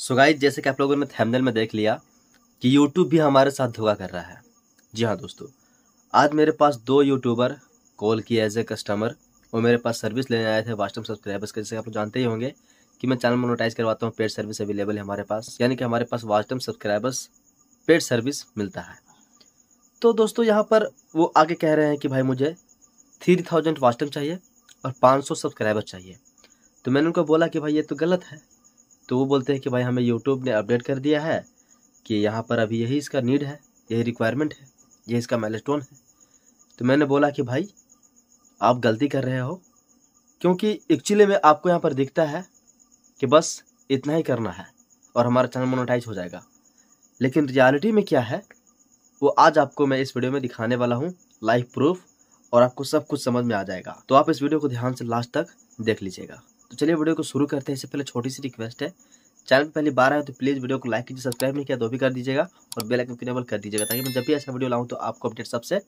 so guys जैसे कि आप लोगों ने थैमनल में देख लिया कि यूट्यूब भी हमारे साथ धोखा कर रहा है जी हाँ दोस्तों आज मेरे पास दो यूट्यूबर कॉल किए एज ए कस्टमर वो मेरे पास सर्विस लेने आए थे वास्टम सब्सक्राइबर्स के जैसे आप लोग जानते ही होंगे कि मैं चैनल मोनोटाइज करवाता हूँ पेड सर्विस अवेलेबल है हमारे पास यानी कि हमारे पास वास्टम सब्सक्राइबर्स पेड सर्विस मिलता है तो दोस्तों यहाँ पर वो आगे कह रहे हैं कि भाई मुझे थ्री थाउजेंड वास्टम चाहिए और पाँच सौ सब्सक्राइबर चाहिए तो मैंने उनको बोला कि भाई ये तो गलत है तो वो बोलते हैं कि भाई हमें यूट्यूब ने अपडेट कर दिया है कि यहाँ पर अभी यही इसका नीड है यही रिक्वायरमेंट है यही इसका माइलस्टोन है तो मैंने बोला कि भाई आप गलती कर रहे हो क्योंकि एक्चुअली में आपको यहाँ पर दिखता है कि बस इतना ही करना है और हमारा चैनल मोनोटाइज हो जाएगा लेकिन रियलिटी में क्या है वो आज आपको मैं इस वीडियो में दिखाने वाला हूँ लाइफ प्रूफ और आपको सब कुछ समझ में आ जाएगा तो आप इस वीडियो को ध्यान से लास्ट तक देख लीजिएगा तो चलिए वीडियो को शुरू करते हैं इससे पहले छोटी सी रिक्वेस्ट है चैनल पर पहली बार आए तो प्लीज़ वीडियो को लाइक कीजिए सब्सक्राइब नहीं किया तो भी कर दीजिएगा और बेल आइकन को इनेबल कर दीजिएगा ताकि मैं जब भी ऐसा वीडियो लाऊँ तो आपको अपडेट सबसे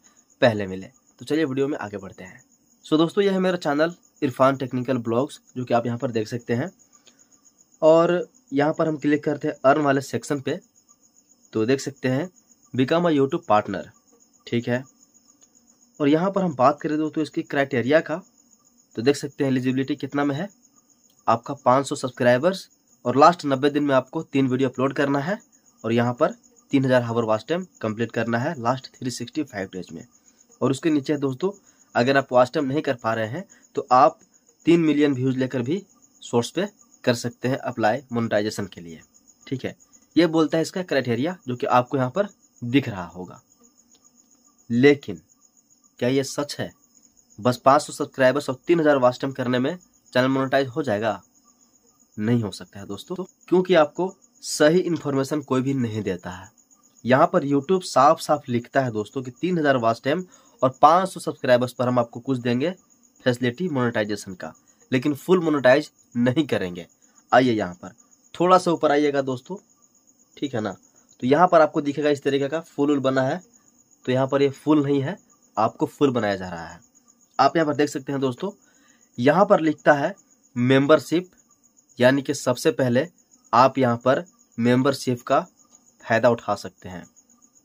पहले मिले तो चलिए वीडियो में आगे बढ़ते हैं सो दोस्तों यह है मेरा चैनल इरफान टेक्निकल ब्लॉग्स जो कि आप यहाँ पर देख सकते हैं और यहाँ पर हम क्लिक करते हैं अर्न वाले सेक्शन पे तो देख सकते हैं बिकम अ यूट्यूब पार्टनर ठीक है और यहाँ पर हम बात करें दोस्तों इसकी क्राइटेरिया का तो देख सकते हैं एलिजिबिलिटी कितना में है आपका 500 सब्सक्राइबर्स और लास्ट 90 दिन में आपको तीन वीडियो अपलोड करना है और यहाँ पर 3000 हज़ार हावर वास्ट टाइम कंप्लीट करना है लास्ट 365 डेज में और उसके नीचे दोस्तों अगर आप वास्ट टाइम नहीं कर पा रहे हैं तो आप तीन मिलियन व्यूज़ लेकर भी सोर्स पे कर सकते हैं अप्लाई मोनिटाइजेशन के लिए ठीक है ये बोलता है इसका क्राइटेरिया जो कि आपको यहाँ पर दिख रहा होगा लेकिन क्या ये सच है बस 500 सब्सक्राइबर्स और तीन हज़ार वाच करने में चैनल मोनेटाइज हो जाएगा नहीं हो सकता है दोस्तों तो क्योंकि आपको सही इन्फॉर्मेशन कोई भी नहीं देता है यहाँ पर यूट्यूब साफ साफ लिखता है दोस्तों कि तीन हज़ार टाइम और पाँच सौ सब्सक्राइबर्स पर हम आपको कुछ देंगे फैसिलिटी मोनेटाइजेशन का लेकिन फुल मोनेटाइज नहीं करेंगे आइए यहाँ पर थोड़ा सा ऊपर आइएगा दोस्तों ठीक है ना तो यहाँ पर आपको दिखेगा इस तरीके का फुल उल बना है तो यहाँ पर ये यह फुल नहीं है आपको फुल बनाया जा रहा है आप यहाँ पर देख सकते हैं दोस्तों यहाँ पर लिखता है मेंबरशिप यानी कि सबसे पहले आप यहाँ पर मेंबरशिप का फ़ायदा उठा सकते हैं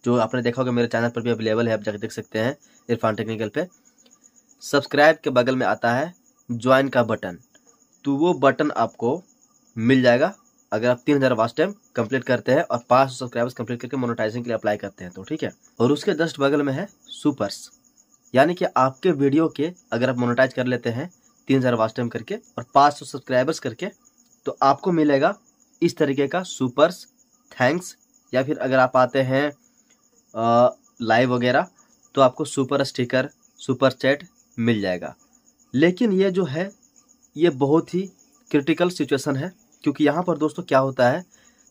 जो आपने देखा होगा मेरे चैनल पर भी अवेलेबल है आप जाकर देख सकते हैं इरफान टेक्निकल पे सब्सक्राइब के बगल में आता है ज्वाइन का बटन तो वो बटन आपको मिल जाएगा अगर आप तीन हज़ार वास्ट टाइम कंप्लीट करते हैं और पाँच सब्सक्राइबर्स कंप्लीट करके मोनोटाइजिंग के लिए अप्लाई करते हैं तो ठीक है और उसके जस्ट बगल में है सुपर्स यानी कि आपके वीडियो के अगर आप मोनोटाइज कर लेते हैं तीन हज़ार वास्ट टाइम करके और पाँच सौ सब्सक्राइबर्स करके तो आपको मिलेगा इस तरीके का सुपर्स थैंक्स या फिर अगर आप आते हैं लाइव वगैरह तो आपको सुपर स्टिकर सुपर चैट मिल जाएगा लेकिन ये जो है ये बहुत ही क्रिटिकल सिचुएशन है क्योंकि यहाँ पर दोस्तों क्या होता है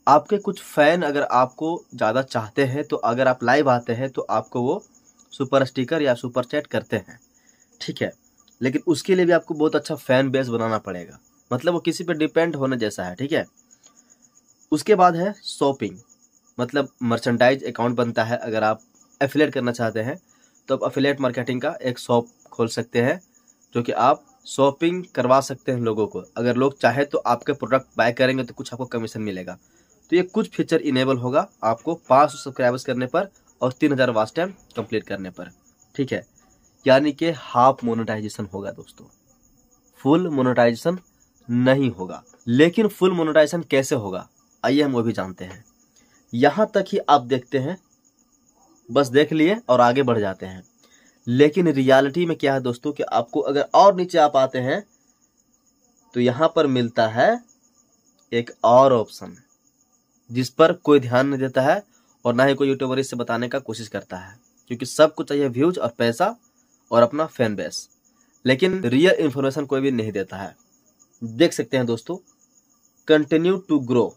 आपके कुछ फ़ैन अगर आपको ज़्यादा चाहते हैं तो अगर आप लाइव आते हैं तो आपको वो सुपर स्टिकर या सुपर चैट करते हैं ठीक है लेकिन उसके लिए भी आपको बहुत अच्छा फैन बेस बनाना पड़ेगा मतलब वो किसी पर डिपेंड होने जैसा है ठीक है उसके बाद है शॉपिंग मतलब मर्चेंडाइज अकाउंट बनता है अगर आप एफिलेट करना चाहते हैं तो आप अफिलेट मार्केटिंग का एक शॉप खोल सकते हैं जो कि आप शॉपिंग करवा सकते हैं लोगों को अगर लोग चाहे तो आपके प्रोडक्ट बाय करेंगे तो कुछ आपको कमीशन मिलेगा तो ये कुछ फीचर इनेबल होगा आपको पाँच सौ सब्सक्राइबर्स करने पर और तीन हज़ार वास्ट टाइम कंप्लीट करने पर ठीक है यानी कि हाफ मोनेटाइजेशन होगा दोस्तों फुल मोनेटाइजेशन नहीं होगा लेकिन फुल मोनेटाइजेशन कैसे होगा आइए हम वो भी जानते हैं यहां तक ही आप देखते हैं बस देख लिए और आगे बढ़ जाते हैं लेकिन रियलिटी में क्या है दोस्तों कि आपको अगर और नीचे आप आते हैं तो यहां पर मिलता है एक और ऑप्शन जिस पर कोई ध्यान नहीं देता है और ना ही कोई यूट्यूबर इससे बताने का कोशिश करता है क्योंकि सबको चाहिए व्यूज और पैसा और अपना फैन बेस लेकिन रियल इन्फॉर्मेशन कोई भी नहीं देता है देख सकते हैं दोस्तों कंटिन्यू टू ग्रो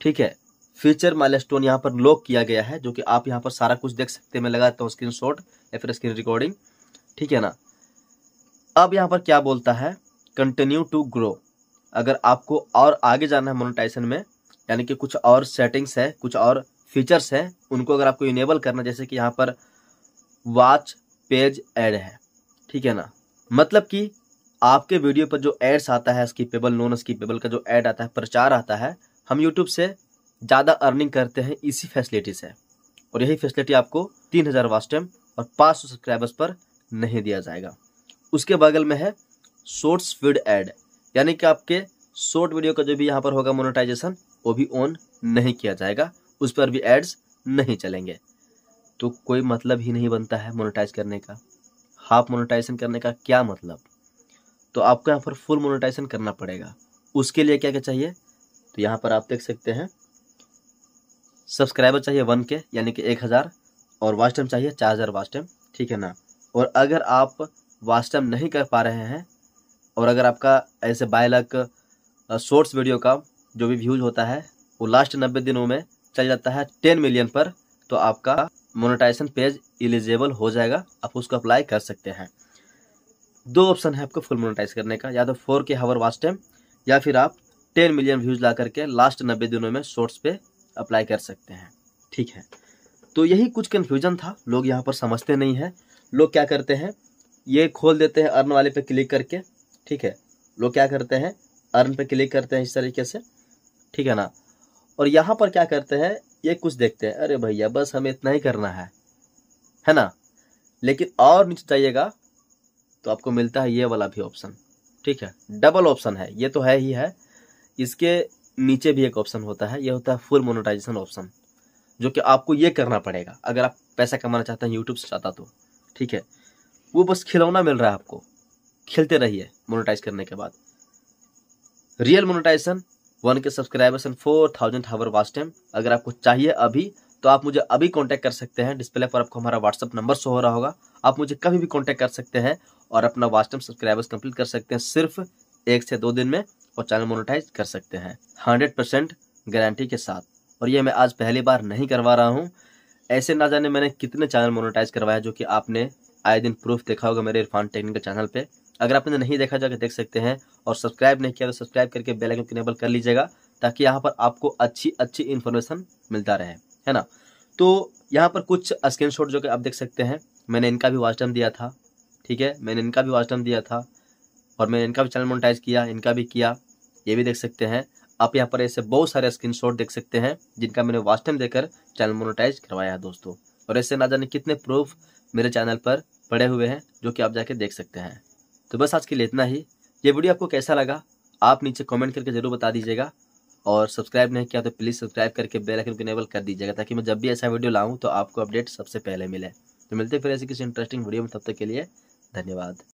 ठीक है फीचर स्टोन यहाँ पर लॉक किया गया है जो कि आप यहाँ पर सारा कुछ देख सकते हैं मैं लगाता हूँ स्क्रीन शॉट या फिर स्क्रीन रिकॉर्डिंग ठीक है ना अब यहाँ पर क्या बोलता है कंटिन्यू टू ग्रो अगर आपको और आगे जाना है मोनोटाइजेशन में यानी कि कुछ और सेटिंग्स है कुछ और फीचर्स हैं उनको अगर आपको इनेबल करना जैसे कि यहाँ पर वॉच पेज एड है ठीक है ना मतलब कि आपके वीडियो पर जो एड्स आता है पेबल नॉन पेबल का जो एड आता है प्रचार आता है हम यूट्यूब से ज़्यादा अर्निंग करते हैं इसी फैसिलिटी से और यही फैसिलिटी आपको तीन हज़ार वास्टम और पाँच सौ सब्सक्राइबर्स पर नहीं दिया जाएगा उसके बगल में है शॉर्ट्स फीड एड यानी कि आपके शॉर्ट वीडियो का जो भी यहाँ पर होगा मोनोटाइजेशन वो भी ऑन नहीं किया जाएगा उस पर भी एड्स नहीं चलेंगे तो कोई मतलब ही नहीं बनता है मोनेटाइज करने का हाफ मोनेटाइजेशन करने का क्या मतलब तो आपको यहाँ पर फुल मोनेटाइजेशन करना पड़ेगा उसके लिए क्या क्या चाहिए तो यहाँ पर आप देख सकते हैं सब्सक्राइबर चाहिए वन के यानी कि एक हज़ार और वाच टाइम चाहिए चार हज़ार वाच टाइम ठीक है ना और अगर आप वास्ट टाइम नहीं कर पा रहे हैं और अगर आपका ऐसे बायलक शॉर्ट्स वीडियो का जो भी व्यूज होता है वो लास्ट नब्बे दिनों में चल जाता है टेन मिलियन पर तो आपका मोनेटाइजेशन पेज एलिजिबल हो जाएगा आप उसको अप्लाई कर सकते हैं दो ऑप्शन है आपको फुल मोनेटाइज करने का या तो फोर के हावर वास्ट टाइम या फिर आप टेन मिलियन व्यूज ला करके लास्ट नब्बे दिनों में शॉर्ट्स पे अप्लाई कर सकते हैं ठीक है तो यही कुछ कन्फ्यूजन था लोग यहाँ पर समझते नहीं हैं लोग क्या करते हैं ये खोल देते हैं अर्न वाले पे क्लिक करके ठीक है लोग क्या करते हैं अर्न पे क्लिक करते हैं इस तरीके से ठीक है ना और यहाँ पर क्या करते हैं ये कुछ देखते हैं अरे भैया बस हमें इतना ही करना है है ना लेकिन और नीचे जाइएगा तो आपको मिलता है ये वाला भी ऑप्शन ठीक है डबल ऑप्शन है ये तो है ही है इसके नीचे भी एक ऑप्शन होता है ये होता है फुल मोनोटाइजेशन ऑप्शन जो कि आपको ये करना पड़ेगा अगर आप पैसा कमाना चाहते हैं यूट्यूब से चाहता तो ठीक है वो बस खिलौना मिल रहा है आपको खेलते रहिए मोनोटाइज करने के बाद real monetization one K subscribers and four thousand hour watch time अगर आपको चाहिए अभी तो आप मुझे अभी कांटेक्ट कर सकते हैं डिस्प्ले पर आपको हमारा व्हाट्सअप नंबर शो हो रहा होगा आप मुझे कभी भी कांटेक्ट कर सकते हैं और अपना वॉच टाइम सब्सक्राइबर्स कंप्लीट कर सकते हैं सिर्फ एक से दो दिन में और चैनल मोनोटाइज कर सकते हैं हंड्रेड परसेंट गारंटी के साथ और ये मैं आज पहली बार नहीं करवा रहा हूँ ऐसे ना जाने मैंने कितने चैनल मोनोटाइज करवाया जो कि आपने आए दिन प्रूफ देखा होगा मेरे इरफान टेक्निकल चैनल पर अगर आपने नहीं देखा जाकर तो देख सकते हैं और सब्सक्राइब नहीं किया तो सब्सक्राइब करके बेल आइकन इनेबल कर लीजिएगा ताकि यहाँ पर आपको अच्छी अच्छी इन्फॉर्मेशन मिलता रहे है ना तो यहाँ पर कुछ शॉट जो कि आप देख सकते हैं मैंने इनका भी वास्टम दिया था ठीक है मैंने इनका भी वास्टम दिया था और मैंने इनका भी चैनल मोनिटाइज किया इनका भी किया ये भी देख सकते हैं आप यहाँ पर ऐसे बहुत सारे शॉट देख सकते हैं जिनका मैंने वास्टम देकर चैनल मोनिटाइज करवाया है दोस्तों और ऐसे ना जाने कितने प्रूफ मेरे चैनल पर पड़े हुए हैं जो कि आप जाके देख सकते हैं तो बस आज के लिए इतना ही ये वीडियो आपको कैसा लगा आप नीचे कमेंट करके जरूर बता दीजिएगा और सब्सक्राइब नहीं किया तो प्लीज़ सब्सक्राइब करके बेल आइकन को इनेबल कर दीजिएगा ताकि मैं जब भी ऐसा वीडियो लाऊं तो आपको अपडेट सबसे पहले मिले तो मिलते फिर ऐसी किसी इंटरेस्टिंग वीडियो में तब तक के लिए धन्यवाद